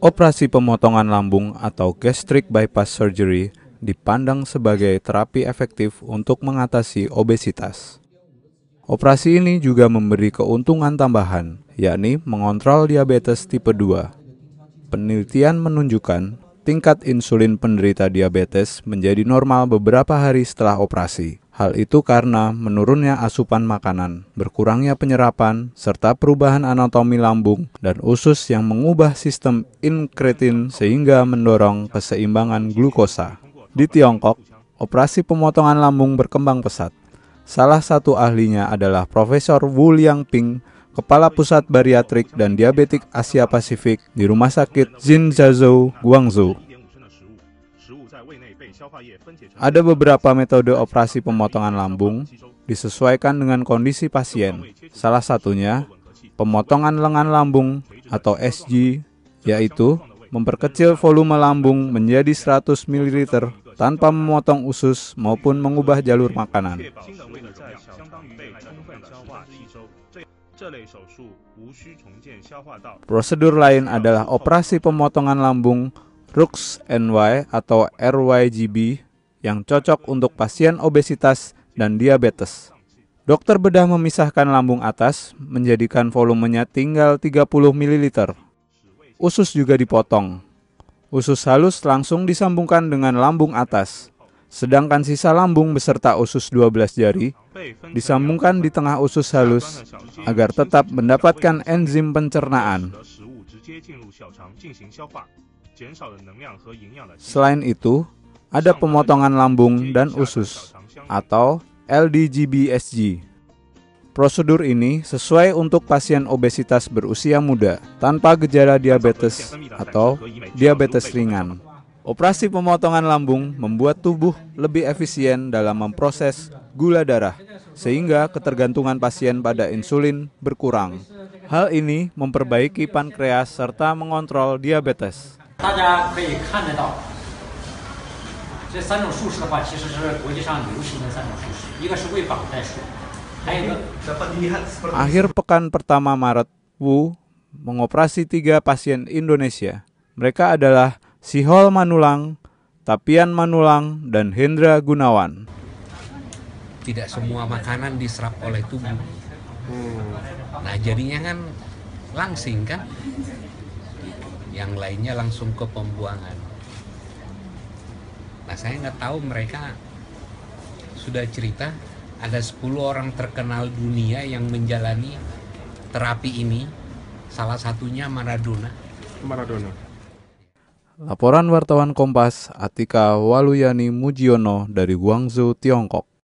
Operasi pemotongan lambung atau gastric bypass surgery dipandang sebagai terapi efektif untuk mengatasi obesitas. Operasi ini juga memberi keuntungan tambahan, yakni mengontrol diabetes tipe 2. Penelitian menunjukkan tingkat insulin penderita diabetes menjadi normal beberapa hari setelah operasi. Hal itu karena menurunnya asupan makanan, berkurangnya penyerapan, serta perubahan anatomi lambung dan usus yang mengubah sistem inkretin sehingga mendorong keseimbangan glukosa. Di Tiongkok, operasi pemotongan lambung berkembang pesat. Salah satu ahlinya adalah Profesor Wu Ping, Kepala Pusat Bariatrik dan Diabetik Asia Pasifik di Rumah Sakit Jazhou, Guangzhou. Ada beberapa metode operasi pemotongan lambung disesuaikan dengan kondisi pasien. Salah satunya pemotongan lengan lambung atau SG, yaitu memperkecil volume lambung menjadi 100 ml tanpa memotong usus maupun mengubah jalur makanan. Prosedur lain adalah operasi pemotongan lambung RUX NY atau RYGB yang cocok untuk pasien obesitas dan diabetes. Dokter bedah memisahkan lambung atas, menjadikan volumenya tinggal 30 ml. Usus juga dipotong. Usus halus langsung disambungkan dengan lambung atas, sedangkan sisa lambung beserta usus 12 jari disambungkan di tengah usus halus agar tetap mendapatkan enzim pencernaan. Selain itu, ada pemotongan lambung dan usus atau LDGBSG. Prosedur ini sesuai untuk pasien obesitas berusia muda tanpa gejala diabetes atau diabetes ringan. Operasi pemotongan lambung membuat tubuh lebih efisien dalam memproses gula darah, sehingga ketergantungan pasien pada insulin berkurang. Hal ini memperbaiki pankreas serta mengontrol diabetes. 大家可以看得到，这三种术式的话，其实是国际上流行的三种术式，一个是为绑带术，还有一个。Akhir pekan pertama Maret, Wu mengoperasi tiga pasien Indonesia. Mereka adalah Sihol Manulang, Tapian Manulang, dan Hendra Gunawan. Tidak semua makanan diserap oleh tubuh. Hmm. Nah jadinya kan langsing kan yang lainnya langsung ke pembuangan nah saya nggak tahu mereka sudah cerita ada 10 orang terkenal dunia yang menjalani terapi ini salah satunya Maradona Maradona Laporan wartawan Kompas Atika Waluyani Mujiono dari Guangzhou, Tiongkok.